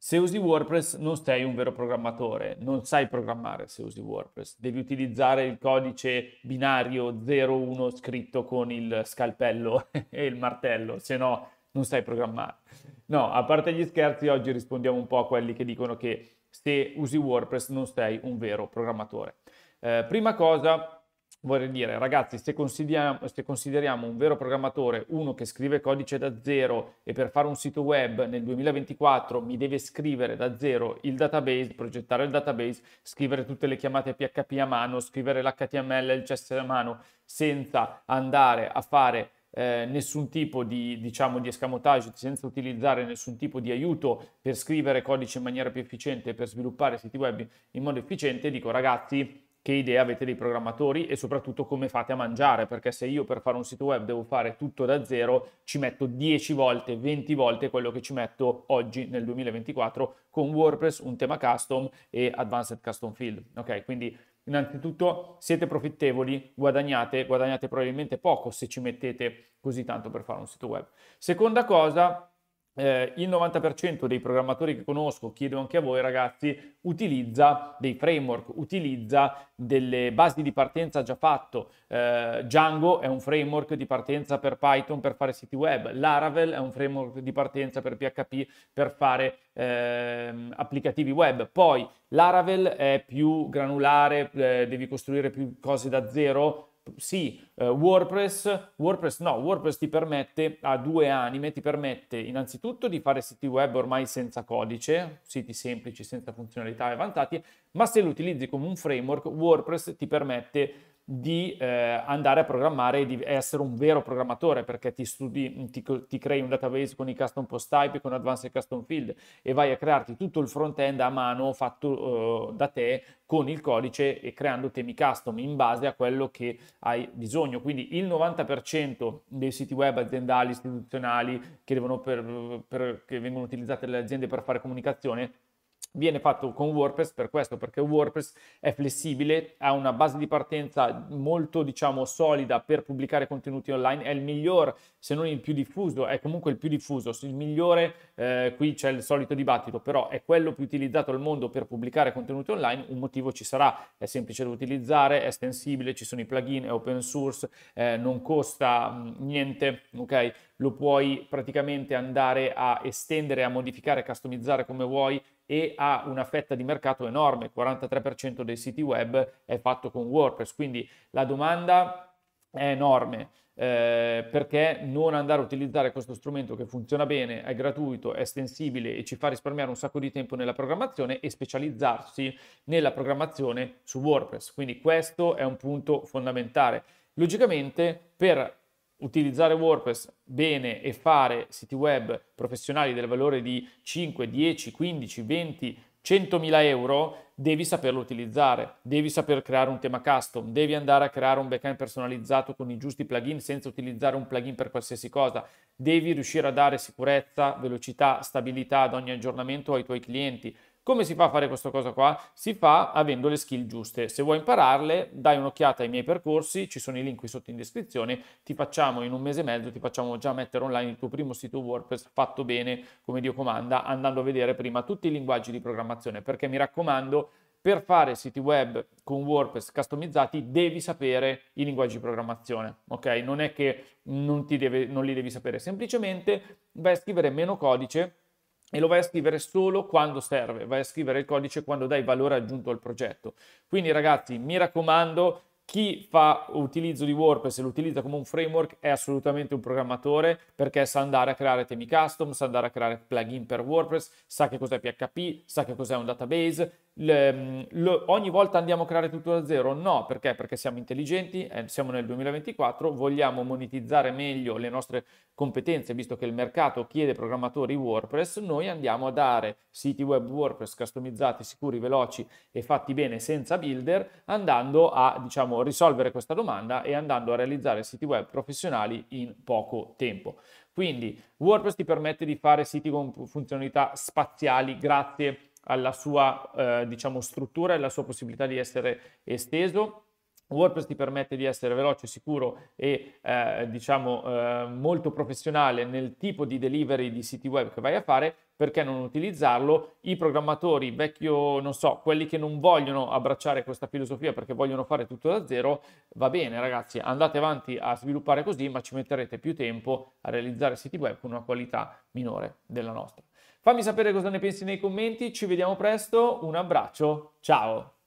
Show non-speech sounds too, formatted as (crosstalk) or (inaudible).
Se usi WordPress non sei un vero programmatore, non sai programmare se usi WordPress, devi utilizzare il codice binario 01 scritto con il scalpello (laughs) e il martello, se no non sai programmare. No, a parte gli scherzi, oggi rispondiamo un po' a quelli che dicono che se usi WordPress non sei un vero programmatore. Eh, prima cosa, vorrei dire, ragazzi, se consideriamo, se consideriamo, un vero programmatore uno che scrive codice da zero e per fare un sito web nel 2024 mi deve scrivere da zero il database, progettare il database, scrivere tutte le chiamate PHP a mano, scrivere l'HTML e il CSS a mano, senza andare a fare eh, nessun tipo di, diciamo, di escamotage, senza utilizzare nessun tipo di aiuto per scrivere codice in maniera più efficiente, per sviluppare siti web in modo efficiente, dico ragazzi che idea avete dei programmatori e soprattutto come fate a mangiare, perché se io per fare un sito web devo fare tutto da zero, ci metto 10 volte, 20 volte quello che ci metto oggi nel 2024 con WordPress, un tema custom e Advanced Custom Field. Ok, quindi innanzitutto siete profittevoli, guadagnate, guadagnate probabilmente poco se ci mettete così tanto per fare un sito web. Seconda cosa, eh, il 90% dei programmatori che conosco, chiedo anche a voi ragazzi, utilizza dei framework, utilizza delle basi di partenza già fatto. Eh, Django è un framework di partenza per Python per fare siti web, Laravel è un framework di partenza per PHP per fare eh, applicativi web. Poi Laravel è più granulare, eh, devi costruire più cose da zero, sì, eh, WordPress, WordPress no, WordPress ti permette, ha due anime, ti permette innanzitutto di fare siti web ormai senza codice, siti semplici, senza funzionalità e avanzate, ma se lo utilizzi come un framework, WordPress ti permette di eh, andare a programmare e di essere un vero programmatore perché ti studi, ti, ti crei un database con i custom post type, con advanced custom field e vai a crearti tutto il front end a mano fatto eh, da te con il codice e creando temi custom in base a quello che hai bisogno. Quindi il 90% dei siti web aziendali, istituzionali che, per, per, che vengono utilizzati dalle aziende per fare comunicazione viene fatto con WordPress per questo, perché WordPress è flessibile, ha una base di partenza molto, diciamo, solida per pubblicare contenuti online, è il miglior, se non il più diffuso, è comunque il più diffuso, il migliore, eh, qui c'è il solito dibattito, però è quello più utilizzato al mondo per pubblicare contenuti online, un motivo ci sarà, è semplice da utilizzare, è estensibile, ci sono i plugin, è open source, eh, non costa mm, niente, ok? Lo puoi praticamente andare a estendere, a modificare, a customizzare come vuoi, e ha una fetta di mercato enorme, il 43% dei siti web è fatto con WordPress, quindi la domanda è enorme. Eh, perché non andare a utilizzare questo strumento che funziona bene, è gratuito, è estensibile e ci fa risparmiare un sacco di tempo nella programmazione e specializzarsi nella programmazione su WordPress. Quindi questo è un punto fondamentale. Logicamente per utilizzare WordPress bene e fare siti web professionali del valore di 5, 10, 15, 20, 100.000 euro, devi saperlo utilizzare, devi saper creare un tema custom, devi andare a creare un backend personalizzato con i giusti plugin senza utilizzare un plugin per qualsiasi cosa, devi riuscire a dare sicurezza, velocità, stabilità ad ogni aggiornamento ai tuoi clienti, come si fa a fare questa cosa qua? Si fa avendo le skill giuste. Se vuoi impararle, dai un'occhiata ai miei percorsi, ci sono i link qui sotto in descrizione, ti facciamo in un mese e mezzo, ti facciamo già mettere online il tuo primo sito WordPress fatto bene, come Dio comanda, andando a vedere prima tutti i linguaggi di programmazione, perché mi raccomando, per fare siti web con WordPress customizzati devi sapere i linguaggi di programmazione, ok? Non è che non, deve, non li devi sapere, semplicemente vai a scrivere meno codice e lo vai a scrivere solo quando serve, vai a scrivere il codice quando dai valore aggiunto al progetto. Quindi ragazzi, mi raccomando, chi fa utilizzo di WordPress e lo utilizza come un framework è assolutamente un programmatore perché sa andare a creare temi custom, sa andare a creare plugin per WordPress, sa che cos'è PHP, sa che cos'è un database, le, mm, lo, ogni volta andiamo a creare tutto da zero? No, perché? Perché siamo intelligenti, eh, siamo nel 2024, vogliamo monetizzare meglio le nostre competenze, visto che il mercato chiede programmatori WordPress, noi andiamo a dare siti web WordPress customizzati, sicuri, veloci e fatti bene senza builder, andando a diciamo, risolvere questa domanda e andando a realizzare siti web professionali in poco tempo. Quindi WordPress ti permette di fare siti con funzionalità spaziali grazie a alla sua eh, diciamo, struttura e alla sua possibilità di essere esteso. WordPress ti permette di essere veloce, sicuro e eh, diciamo eh, molto professionale nel tipo di delivery di siti web che vai a fare, perché non utilizzarlo? I programmatori vecchio, non so, quelli che non vogliono abbracciare questa filosofia perché vogliono fare tutto da zero, va bene ragazzi, andate avanti a sviluppare così, ma ci metterete più tempo a realizzare siti web con una qualità minore della nostra. Fammi sapere cosa ne pensi nei commenti, ci vediamo presto, un abbraccio, ciao!